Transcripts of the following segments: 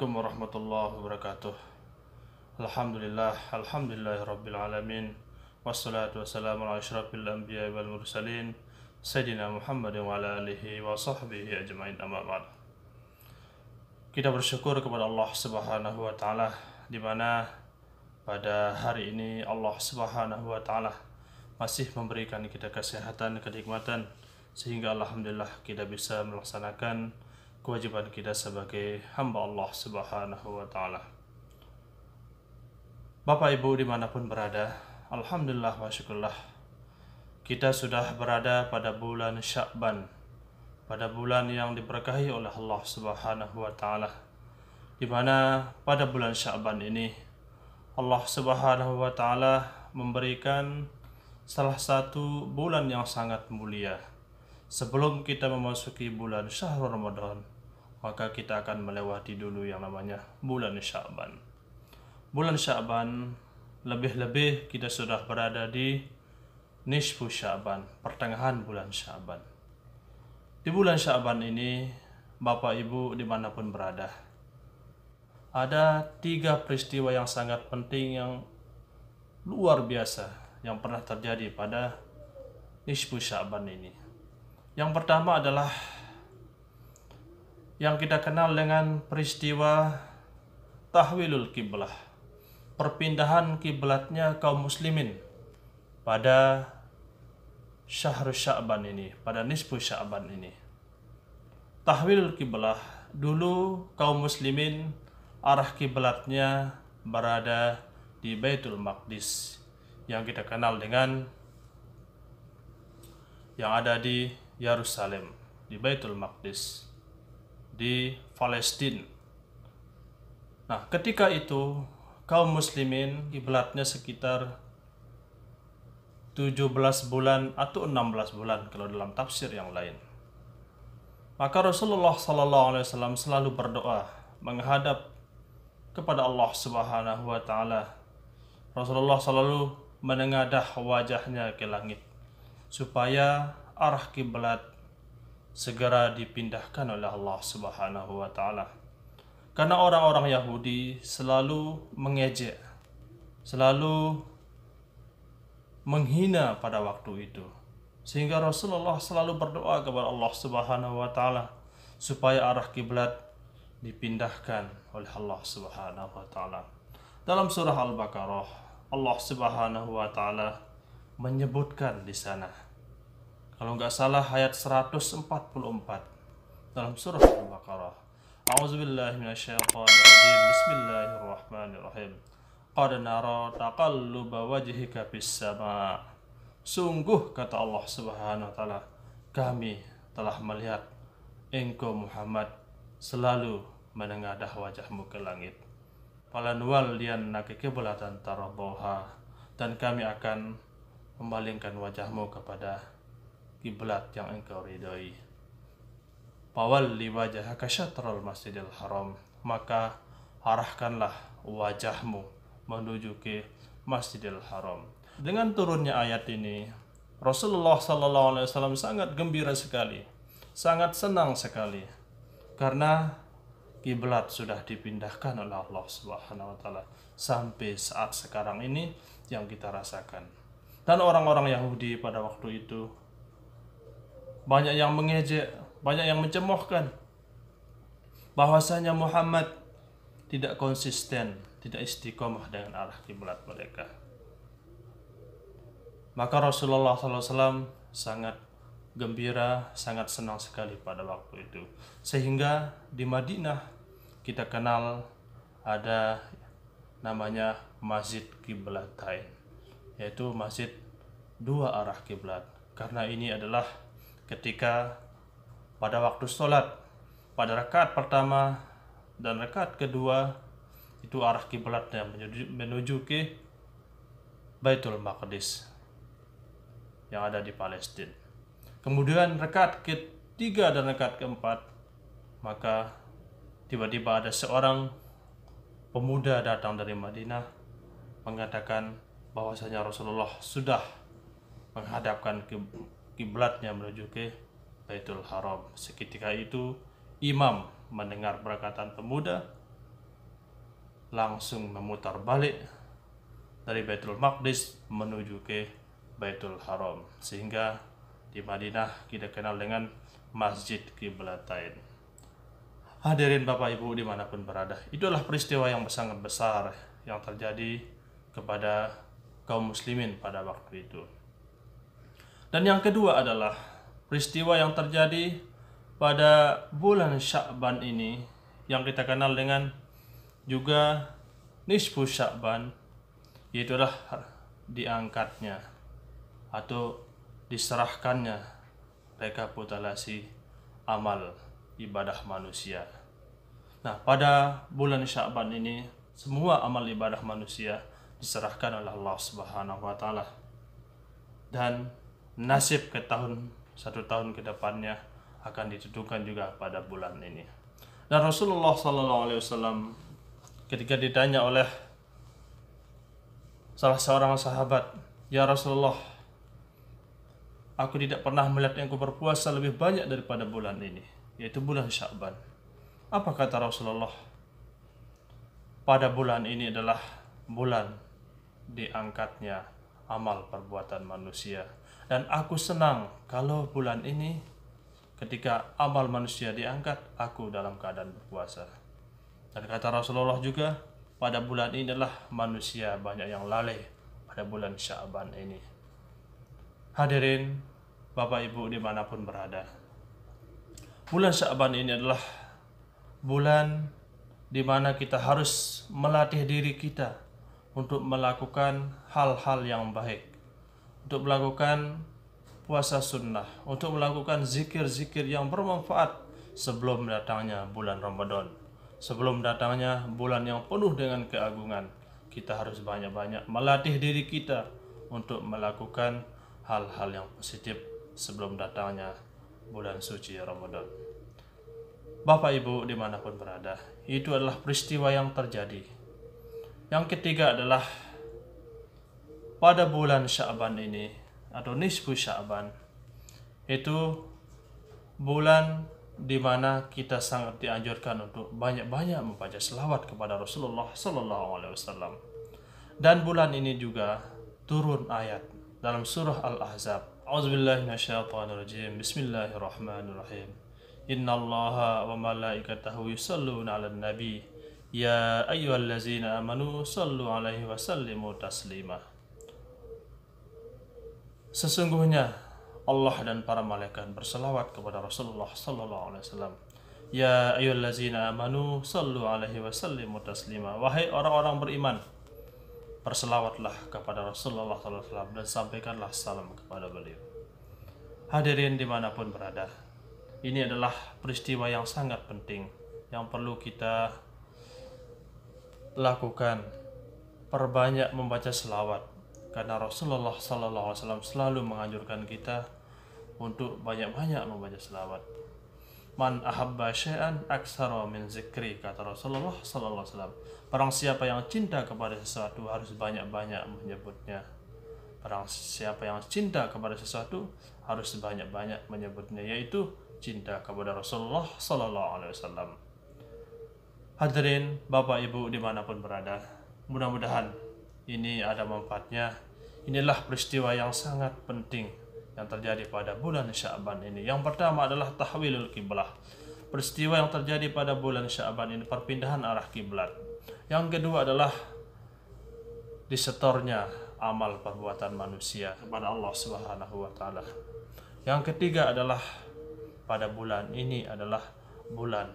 Assalamualaikum warahmatullahi wabarakatuh Alhamdulillah Alhamdulillah Rabbil Alamin Wassalatu wassalamu ala ashrafil anbiya wal mursalin Sayyidina Muhammad wa ala alihi wa sahbihi ajma'in amma ba'd Kita bersyukur kepada Allah subhanahu wa ta'ala di mana pada hari ini Allah subhanahu wa ta'ala masih memberikan kita kesehatan, kenikmatan sehingga Alhamdulillah kita bisa melaksanakan kewajiban kita sebagai hamba Allah Subhanahu wa taala. Bapak Ibu dimanapun berada, Alhamdulillah wa syukurlah kita sudah berada pada bulan Syakban, pada bulan yang diberkahi oleh Allah Subhanahu wa taala. Di mana pada bulan Syakban ini Allah Subhanahu wa taala memberikan salah satu bulan yang sangat mulia Sebelum kita memasuki bulan syahrul Ramadan, maka kita akan melewati dulu yang namanya bulan Syaban. Bulan Syaban lebih-lebih kita sudah berada di nisfu Syaban, pertengahan bulan Syaban. Di bulan Syaban ini, Bapak Ibu dimanapun berada, ada tiga peristiwa yang sangat penting yang luar biasa yang pernah terjadi pada nisfu Syaban ini. Yang pertama adalah yang kita kenal dengan peristiwa tahwilul kiblah, perpindahan kiblatnya kaum muslimin pada syahrul Sya'ban ini, pada nisfu Sya'ban ini. Tahwilul kiblah dulu kaum muslimin arah kiblatnya berada di Baitul Maqdis yang kita kenal dengan yang ada di Yerusalem, di Baitul Maqdis, di Palestina. Nah, ketika itu kaum muslimin kiblatnya sekitar 17 bulan atau 16 bulan kalau dalam tafsir yang lain. Maka Rasulullah Sallallahu Alaihi Wasallam selalu berdoa menghadap kepada Allah Subhanahu Wa Taala. Rasulullah selalu menengadah wajahnya ke langit supaya arah kiblat segera dipindahkan oleh Allah Subhanahu wa taala. Karena orang-orang Yahudi selalu mengejek, selalu menghina pada waktu itu. Sehingga Rasulullah selalu berdoa kepada Allah Subhanahu wa taala supaya arah kiblat dipindahkan oleh Allah Subhanahu wa taala. Dalam surah Al-Baqarah, Allah Subhanahu wa taala menyebutkan di sana kalau nggak salah ayat 144 dalam surah Al-Baqarah. A'udzubillahi rajim. Bismillahirrahmanirrahim. Qad nara taqalluba wajhika fis sama. Sungguh kata Allah Subhanahu wa taala, kami telah melihat engkau Muhammad selalu menengadah wajahmu ke langit. Falanwal nakike bulatan taradoha dan kami akan membalingkan wajahmu kepada kiblat yang engkau Pawal li wajahaka syatrul masjidil haram, maka arahkanlah wajahmu menuju ke Masjidil Haram. Dengan turunnya ayat ini, Rasulullah Sallallahu Alaihi Wasallam sangat gembira sekali, sangat senang sekali, karena kiblat sudah dipindahkan oleh Allah Subhanahu Wa Taala sampai saat sekarang ini yang kita rasakan. Dan orang-orang Yahudi pada waktu itu banyak yang mengejek, banyak yang mencemohkan bahwasanya Muhammad tidak konsisten, tidak istiqomah dengan arah kiblat mereka. Maka Rasulullah SAW sangat gembira, sangat senang sekali pada waktu itu. Sehingga di Madinah kita kenal ada namanya Masjid Kiblat Kiblatain, yaitu masjid dua arah kiblat. Karena ini adalah ketika pada waktu sholat pada rakaat pertama dan rakaat kedua itu arah kiblatnya menuju, menuju ke Baitul Maqdis yang ada di Palestina. Kemudian rakaat ketiga dan rekat keempat maka tiba-tiba ada seorang pemuda datang dari Madinah mengatakan bahwasanya Rasulullah sudah menghadapkan kiblatnya menuju ke Baitul Haram. Seketika itu imam mendengar perkataan pemuda langsung memutar balik dari Baitul Maqdis menuju ke Baitul Haram sehingga di Madinah kita kenal dengan Masjid Qiblatain. Hadirin Bapak Ibu dimanapun berada, itulah peristiwa yang sangat besar yang terjadi kepada kaum muslimin pada waktu itu. Dan yang kedua adalah peristiwa yang terjadi pada bulan Syakban ini yang kita kenal dengan juga Nisfu Syakban yaitu adalah diangkatnya atau diserahkannya rekapitulasi amal ibadah manusia. Nah, pada bulan Syakban ini semua amal ibadah manusia diserahkan oleh Allah Subhanahu wa taala. Dan nasib ke tahun satu tahun ke depannya akan ditentukan juga pada bulan ini. Dan Rasulullah Sallallahu Alaihi Wasallam ketika ditanya oleh salah seorang sahabat, Ya Rasulullah, aku tidak pernah melihat yang berpuasa lebih banyak daripada bulan ini, yaitu bulan Sya'ban. Apa kata Rasulullah? Pada bulan ini adalah bulan diangkatnya amal perbuatan manusia dan aku senang kalau bulan ini ketika amal manusia diangkat, aku dalam keadaan berpuasa. Dan kata Rasulullah juga, pada bulan ini adalah manusia banyak yang lalai pada bulan Syaban ini. Hadirin, Bapak Ibu dimanapun berada. Bulan Syaban ini adalah bulan di mana kita harus melatih diri kita untuk melakukan hal-hal yang baik untuk melakukan puasa sunnah, untuk melakukan zikir-zikir yang bermanfaat sebelum datangnya bulan Ramadan. Sebelum datangnya bulan yang penuh dengan keagungan, kita harus banyak-banyak melatih diri kita untuk melakukan hal-hal yang positif sebelum datangnya bulan suci Ramadan. Bapak Ibu dimanapun berada, itu adalah peristiwa yang terjadi. Yang ketiga adalah pada bulan Syaban ini atau nisfu Syaban itu bulan di mana kita sangat dianjurkan untuk banyak-banyak membaca selawat kepada Rasulullah Sallallahu Alaihi Wasallam. Dan bulan ini juga turun ayat dalam surah Al-Ahzab. Auzubillahiminasyaitonirrajim. Bismillahirrahmanirrahim. Innallaha wa malaikatahu yusalluna 'alan nabi. Ya ayyuhallazina amanu sallu 'alaihi wa sallimu taslima. Sesungguhnya Allah dan para malaikat berselawat kepada Rasulullah sallallahu alaihi wasallam. Ya ayyuhallazina amanu sallu alaihi wa sallimu taslima. Wahai orang-orang beriman, berselawatlah kepada Rasulullah sallallahu alaihi wasallam dan sampaikanlah salam kepada beliau. Hadirin dimanapun berada, ini adalah peristiwa yang sangat penting yang perlu kita lakukan. Perbanyak membaca selawat karena Rasulullah Sallallahu Alaihi Wasallam selalu menganjurkan kita untuk banyak-banyak membaca selawat. Man ahabba syai'an aksara min zikri kata Rasulullah sallallahu alaihi wasallam. Barang siapa yang cinta kepada sesuatu harus banyak-banyak menyebutnya. Barang siapa yang cinta kepada sesuatu harus banyak-banyak menyebutnya yaitu cinta kepada Rasulullah sallallahu alaihi wasallam. Hadirin, Bapak Ibu dimanapun berada, mudah-mudahan ini ada manfaatnya. Inilah peristiwa yang sangat penting yang terjadi pada bulan Syaban ini. Yang pertama adalah tahwilul kiblah. Peristiwa yang terjadi pada bulan Syaban ini perpindahan arah kiblat. Yang kedua adalah disetornya amal perbuatan manusia kepada Allah Subhanahu wa taala. Yang ketiga adalah pada bulan ini adalah bulan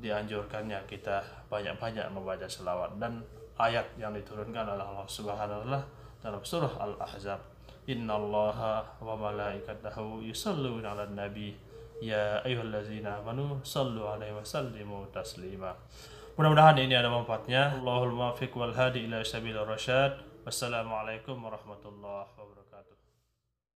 dianjurkannya kita banyak-banyak membaca selawat dan ayat yang diturunkan oleh Allah Subhanahu wa dalam surah Al-Ahzab. Inna Innallaha wa malaikatahu yusalluna 'alan nabi ya ayyuhallazina amanu sallu 'alaihi wa sallimu taslima. Mudah-mudahan ini ada manfaatnya. Allahumma muwaffiq wal hadi ila syabil rasyad. Wassalamualaikum warahmatullahi wabarakatuh.